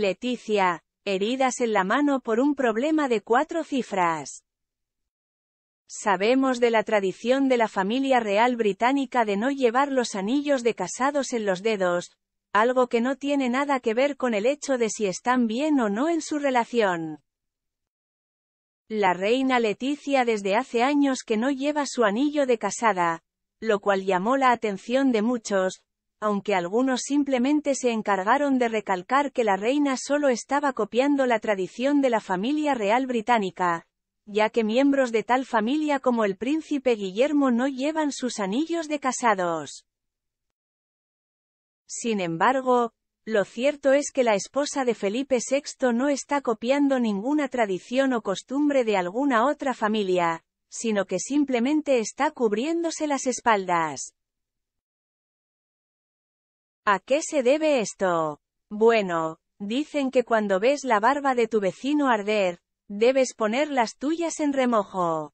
Leticia, heridas en la mano por un problema de cuatro cifras. Sabemos de la tradición de la familia real británica de no llevar los anillos de casados en los dedos, algo que no tiene nada que ver con el hecho de si están bien o no en su relación. La reina Leticia desde hace años que no lleva su anillo de casada, lo cual llamó la atención de muchos, aunque algunos simplemente se encargaron de recalcar que la reina solo estaba copiando la tradición de la familia real británica, ya que miembros de tal familia como el príncipe Guillermo no llevan sus anillos de casados. Sin embargo, lo cierto es que la esposa de Felipe VI no está copiando ninguna tradición o costumbre de alguna otra familia, sino que simplemente está cubriéndose las espaldas. ¿A qué se debe esto? Bueno, dicen que cuando ves la barba de tu vecino arder, debes poner las tuyas en remojo.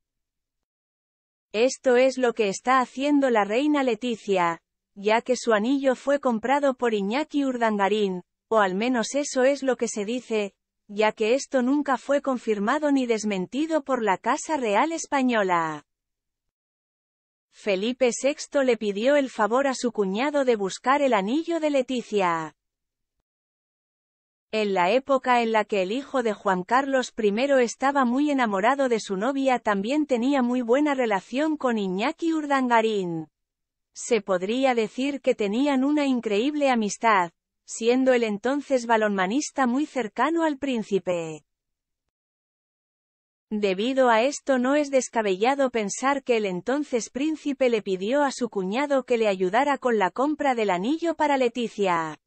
Esto es lo que está haciendo la reina Leticia, ya que su anillo fue comprado por Iñaki Urdangarín, o al menos eso es lo que se dice, ya que esto nunca fue confirmado ni desmentido por la Casa Real Española. Felipe VI le pidió el favor a su cuñado de buscar el anillo de Leticia. En la época en la que el hijo de Juan Carlos I estaba muy enamorado de su novia también tenía muy buena relación con Iñaki Urdangarín. Se podría decir que tenían una increíble amistad, siendo el entonces balonmanista muy cercano al príncipe. Debido a esto no es descabellado pensar que el entonces príncipe le pidió a su cuñado que le ayudara con la compra del anillo para Leticia.